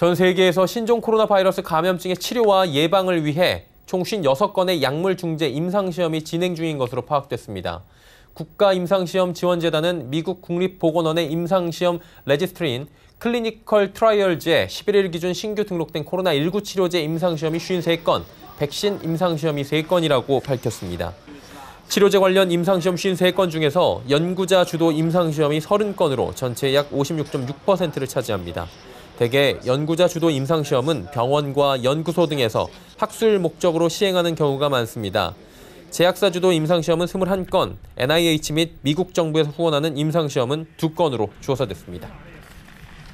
전 세계에서 신종 코로나 바이러스 감염증의 치료와 예방을 위해 총 56건의 약물 중재 임상시험이 진행 중인 것으로 파악됐습니다. 국가임상시험지원재단은 미국 국립보건원의 임상시험 레지스트리인 클리니컬 트라이얼즈에 11일 기준 신규 등록된 코로나19 치료제 임상시험이 53건, 백신 임상시험이 3건이라고 밝혔습니다. 치료제 관련 임상시험 53건 중에서 연구자 주도 임상시험이 30건으로 전체 약 56.6%를 차지합니다. 대개 연구자 주도 임상시험은 병원과 연구소 등에서 학술 목적으로 시행하는 경우가 많습니다. 제약사 주도 임상시험은 21건, NIH 및 미국 정부에서 후원하는 임상시험은 2건으로 조사됐습니다.